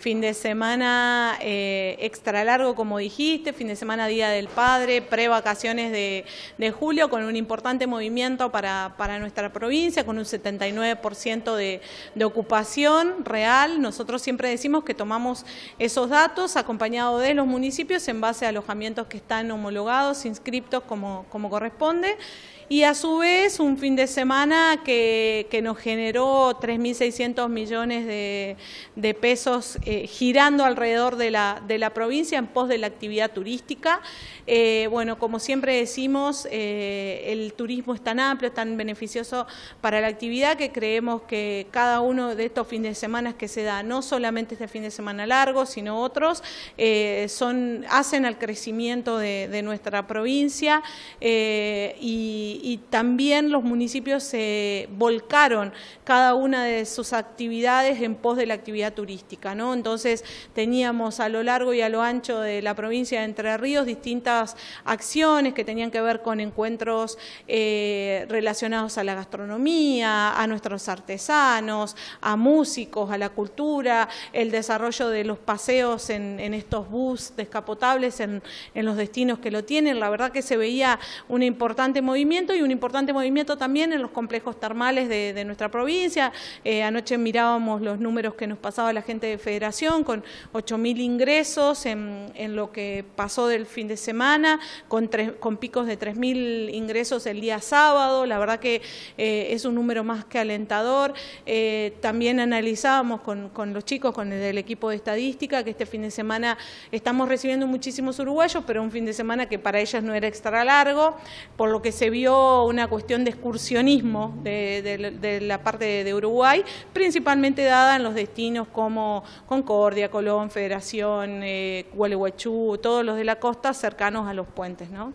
fin de semana eh, extra largo, como dijiste, fin de semana Día del Padre, pre-vacaciones de, julio, con un importante movimiento para, para nuestra provincia, con un 79% de, de, ocupación real. Nosotros siempre decimos que tomamos esos datos acompañados de los municipios en base a alojamientos que están homologados, inscriptos como, como corresponde. Y a su vez, un fin de semana que, nos generó 3.600 millones de, de pesos eh, girando alrededor de la, de la, provincia en pos de la actividad turística. Eh, bueno, como siempre decimos, eh, el turismo es tan amplio, tan beneficioso para la actividad que creemos que cada uno de estos fines de semana que se da, no solamente este fin de semana largo, sino otros, son, hacen al crecimiento de, nuestra provincia y, y, también los municipios se volcaron cada una de sus actividades en pos de la actividad turística. ¿no? entonces teníamos a lo largo y a lo ancho de la provincia de Entre Ríos distintas acciones que tenían que ver con encuentros eh, relacionados a la gastronomía, a nuestros artesanos, a músicos, a la cultura, el desarrollo de los paseos en, estos bus descapotables en, los destinos que lo tienen. La verdad que se veía un importante movimiento y un importante movimiento también en los complejos termales de, nuestra provincia. Eh, anoche mirábamos los números que nos pasaba la gente de Federación con 8.000 ingresos en, lo que pasó del fin de semana, con, con picos de 3.000 ingresos el día sábado. La verdad que eh, es un número más que alentador. Eh, también analizábamos con, los chicos, con el equipo de estadística, que este fin de semana estamos recibiendo muchísimos uruguayos, pero un fin de semana que para ellas no era extra largo, por lo que se vio una cuestión de excursionismo de, la parte de Uruguay, principalmente dada en los destinos como Concordia, Colón, Federación, eh, todos los de la costa cercanos a los puentes, ¿no?